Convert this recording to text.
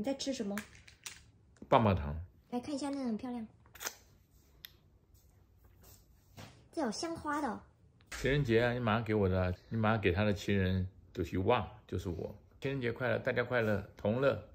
你在吃什么？棒棒糖。来看一下，那很漂亮。这有香花的。情人节啊，你马上给我的，你马上给他的情人就是旺，就是我。情人节快乐，大家快乐，同乐。